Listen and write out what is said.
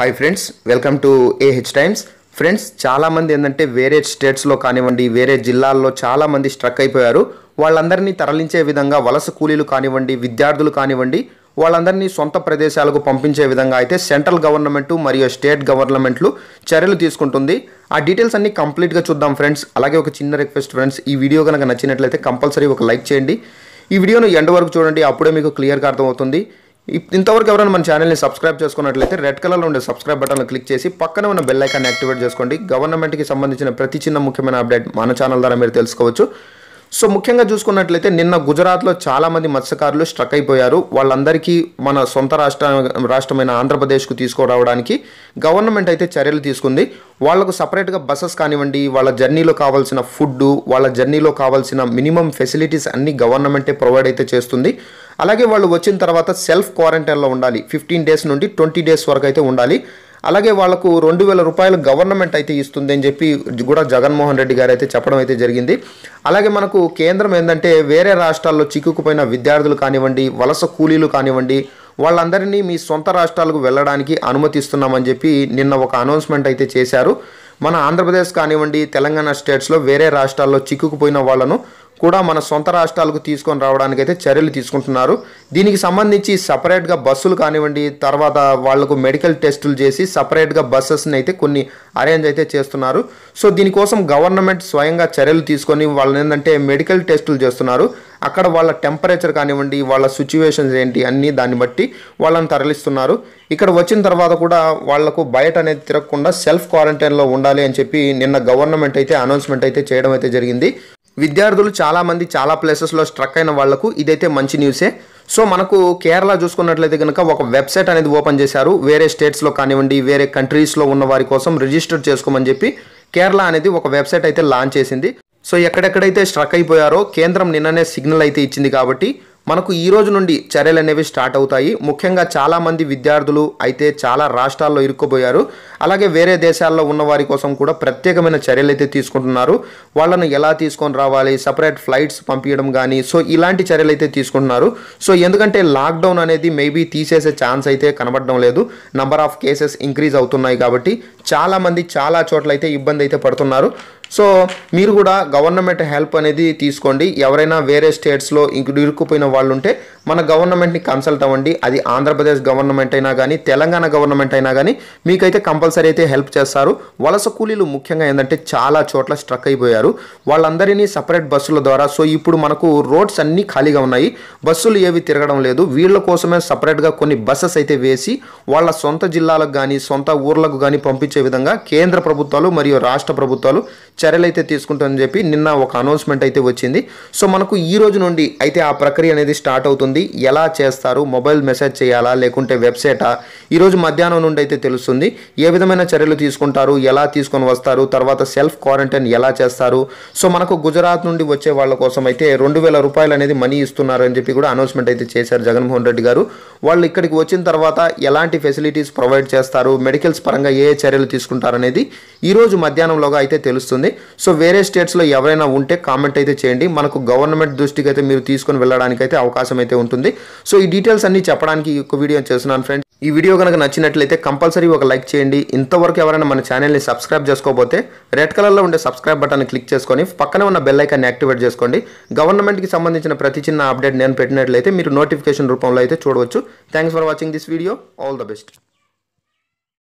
hi friends welcome to AH Times friends చాలామంది ఏంటంటే వేరే స్టేట్స్లో కానివ్వండి వేరే జిల్లాల్లో చాలామంది స్ట్రక్ అయిపోయారు వాళ్ళందరినీ తరలించే విధంగా వలస కూలీలు కానివ్వండి విద్యార్థులు కానివ్వండి వాళ్ళందరినీ సొంత ప్రదేశాలకు పంపించే విధంగా అయితే సెంట్రల్ గవర్నమెంట్ మరియు స్టేట్ గవర్నమెంట్లు చర్యలు తీసుకుంటుంది ఆ డీటెయిల్స్ అన్ని కంప్లీట్గా చూద్దాం ఫ్రెండ్స్ అలాగే ఒక చిన్న రిక్వెస్ట్ ఫ్రెండ్స్ ఈ వీడియో కనుక నచ్చినట్లయితే కంపల్సరీ ఒక లైక్ చేయండి ఈ వీడియోను ఎండ్ వరకు చూడండి అప్పుడే మీకు క్లియర్గా అర్థమవుతుంది ఇంతవరకు ఎవరైనా మన ఛానల్ని సబ్స్క్రైబ్ చేసుకున్నట్లయితే రెడ్ కలర్లో ఉండే సబ్స్క్రైబ్ బటన్ క్లిక్ చేసి పక్కన ఉన్న బెల్ ఐకాన్ యాక్టివేట్ చేసుకోండి గవర్నమెంట్కి సంబంధించిన ప్రతి చిన్న ముఖ్యమైన అప్డేట్ మన ఛానల్ ద్వారా మీరు తెలుసుకోవచ్చు సో ముఖ్యంగా చూసుకున్నట్లయితే నిన్న గుజరాత్లో చాలామంది మత్స్యకారులు స్ట్రక్ అయిపోయారు వాళ్ళందరికీ మన సొంత రాష్ట్ర రాష్ట్రమైన ఆంధ్రప్రదేశ్కు తీసుకురావడానికి గవర్నమెంట్ అయితే చర్యలు తీసుకుంది వాళ్లకు సపరేట్గా బస్సెస్ కానివ్వండి వాళ్ళ జర్నీలో కావాల్సిన ఫుడ్ వాళ్ళ జర్నీలో కావాల్సిన మినిమం ఫెసిలిటీస్ అన్నీ గవర్నమెంటే ప్రొవైడ్ అయితే చేస్తుంది అలాగే వాళ్ళు వచ్చిన తర్వాత సెల్ఫ్ క్వారంటైన్లో ఉండాలి ఫిఫ్టీన్ డేస్ నుండి ట్వంటీ డేస్ వరకు అయితే ఉండాలి అలాగే వాళ్లకు రెండు వేల రూపాయలు గవర్నమెంట్ అయితే ఇస్తుంది అని చెప్పి కూడా జగన్మోహన్ రెడ్డి గారు అయితే చెప్పడం అయితే జరిగింది అలాగే మనకు కేంద్రం ఏంటంటే వేరే రాష్ట్రాల్లో చిక్కుకుపోయిన విద్యార్థులు కానివ్వండి వలస కూలీలు కానివ్వండి వాళ్ళందరినీ మీ సొంత రాష్ట్రాలకు వెళ్ళడానికి అనుమతిస్తున్నామని చెప్పి నిన్న ఒక అనౌన్స్మెంట్ అయితే చేశారు మన ఆంధ్రప్రదేశ్ కానివ్వండి తెలంగాణ స్టేట్స్లో వేరే రాష్ట్రాల్లో చిక్కుకుపోయిన వాళ్ళను కూడా మన సొంత రాష్ట్రాలకు తీసుకొని రావడానికి అయితే చర్యలు తీసుకుంటున్నారు దీనికి సంబంధించి సపరేట్గా బస్సులు కానివ్వండి తర్వాత వాళ్లకు మెడికల్ టెస్టులు చేసి సపరేట్గా బస్సెస్ని అయితే కొన్ని అరేంజ్ అయితే చేస్తున్నారు సో దీనికోసం గవర్నమెంట్ స్వయంగా చర్యలు తీసుకొని వాళ్ళని ఏంటంటే మెడికల్ టెస్టులు చేస్తున్నారు అక్కడ వాళ్ళ టెంపరేచర్ కానివ్వండి వాళ్ళ సిచ్యువేషన్స్ ఏంటి అన్నీ దాన్ని బట్టి వాళ్ళని తరలిస్తున్నారు ఇక్కడ వచ్చిన తర్వాత కూడా వాళ్లకు బయట అనేది తిరగకుండా సెల్ఫ్ క్వారంటైన్లో ఉండాలి అని చెప్పి నిన్న గవర్నమెంట్ అయితే అనౌన్స్మెంట్ అయితే చేయడం అయితే జరిగింది విద్యార్థులు చాలామంది చాలా ప్లేసెస్లో స్ట్రక్ అయిన వాళ్లకు ఇదైతే మంచి న్యూసే సో మనకు కేరళ చూసుకున్నట్లయితే కనుక ఒక వెబ్సైట్ అనేది ఓపెన్ చేశారు వేరే స్టేట్స్లో కానివ్వండి వేరే కంట్రీస్లో ఉన్న వారి కోసం రిజిస్టర్ చేసుకోమని చెప్పి కేరళ అనేది ఒక వెబ్సైట్ అయితే లాంచ్ చేసింది సో ఎక్కడెక్కడైతే స్ట్రక్ అయిపోయారో కేంద్రం నిన్ననే సిగ్నల్ అయితే ఇచ్చింది కాబట్టి మనకు ఈ రోజు నుండి చర్యలు అనేవి స్టార్ట్ అవుతాయి ముఖ్యంగా చాలామంది విద్యార్థులు అయితే చాలా రాష్ట్రాల్లో ఇరుక్కుపోయారు అలాగే వేరే దేశాల్లో ఉన్న వారి కోసం కూడా ప్రత్యేకమైన చర్యలు అయితే తీసుకుంటున్నారు వాళ్ళను ఎలా తీసుకొని రావాలి సపరేట్ ఫ్లైట్స్ పంపించడం కానీ సో ఇలాంటి చర్యలు అయితే తీసుకుంటున్నారు సో ఎందుకంటే లాక్డౌన్ అనేది మేబీ తీసేసే ఛాన్స్ అయితే కనబడడం లేదు నంబర్ ఆఫ్ కేసెస్ ఇంక్రీజ్ అవుతున్నాయి కాబట్టి చాలామంది చాలా చోట్ల అయితే ఇబ్బంది అయితే పడుతున్నారు సో మీరు కూడా గవర్నమెంట్ హెల్ప్ అనేది తీసుకోండి ఎవరైనా వేరే స్టేట్స్లో ఇంక ఇరుక్కుపోయిన వాళ్ళు ఉంటే మన గవర్నమెంట్ని కన్సల్ట్ అవ్వండి అది ఆంధ్రప్రదేశ్ గవర్నమెంట్ అయినా కానీ తెలంగాణ గవర్నమెంట్ అయినా కానీ మీకైతే కంపల్సరీ అయితే హెల్ప్ చేస్తారు వలస కూలీలు ముఖ్యంగా ఏంటంటే చాలా చోట్ల స్ట్రక్ అయిపోయారు వాళ్ళందరినీ సపరేట్ బస్సుల ద్వారా సో ఇప్పుడు మనకు రోడ్స్ అన్నీ ఖాళీగా ఉన్నాయి బస్సులు ఏవి తిరగడం లేదు వీళ్ళ కోసమే సపరేట్గా కొన్ని బస్సెస్ అయితే వేసి వాళ్ళ సొంత జిల్లాలకు కానీ సొంత ఊర్లకు కానీ పంపించే తీసుకొచ్చే విధంగా కేంద్ర ప్రభుత్వాలు మరియు రాష్ట్ర ప్రభుత్వాలు చర్యలైతే తీసుకుంటారని చెప్పి నిన్న ఒక అనౌన్స్మెంట్ అయితే వచ్చింది సో మనకు ఈ రోజు నుండి అయితే ఆ ప్రక్రియ అనేది స్టార్ట్ అవుతుంది ఎలా చేస్తారు మొబైల్ మెసేజ్ చేయాలా లేకుంటే వెబ్సైటా ఈరోజు మధ్యాహ్నం నుండి అయితే తెలుస్తుంది ఏ విధమైన చర్యలు తీసుకుంటారు ఎలా తీసుకొని వస్తారు తర్వాత సెల్ఫ్ క్వారంటైన్ ఎలా చేస్తారు సో మనకు గుజరాత్ నుండి వచ్చే వాళ్ళ కోసం అయితే రెండు వేల రూపాయలు అనేది మనీ ఇస్తున్నారు అని చెప్పి కూడా అనౌన్స్మెంట్ అయితే చేశారు జగన్మోహన్ రెడ్డి గారు వాళ్ళు ఇక్కడికి వచ్చిన తర్వాత ఎలాంటి ఫెసిలిటీస్ ప్రొవైడ్ చేస్తారు మెడికల్స్ పరంగా ఏ చర్యలు తీసుకుంటారనేది ఈరోజు మధ్యాహ్నంలోగా అయితే తెలుస్తుంది సో వేరే స్టేట్స్లో ఎవరైనా ఉంటే కామెంట్ అయితే చేయండి మనకు గవర్నమెంట్ దృష్టికి అయితే మీరు తీసుకొని వెళ్ళడానికి అయితే అవకాశం అయితే ఉంటుంది సో ఈ డీటెయిల్స్ అన్ని చెప్పడానికి ఒక వీడియో చేస్తున్నాను ఫ్రెండ్స్ ఈ వీడియో కనుక నచ్చినట్లయితే కంపల్సరీ ఒక లైక్ చేయండి ఇంతవరకు ఎవరైనా మన ఛానల్ని సబ్స్క్రైబ్ చేసుకోకపోతే రెడ్ కలర్లో ఉండే సబ్స్క్రైబ్ బటన్ క్లిక్ చేసుకొని పక్కనే ఉన్న బెల్ ఐకాన్ని యాక్టివేట్ చేసుకోండి గవర్నమెంట్కి సంబంధించిన ప్రతి చిన్న అప్డేట్ నేను పెట్టినట్లయితే మీరు నోటిఫికేషన్ రూపంలో అయితే చూడవచ్చు thanks for watching this video all the best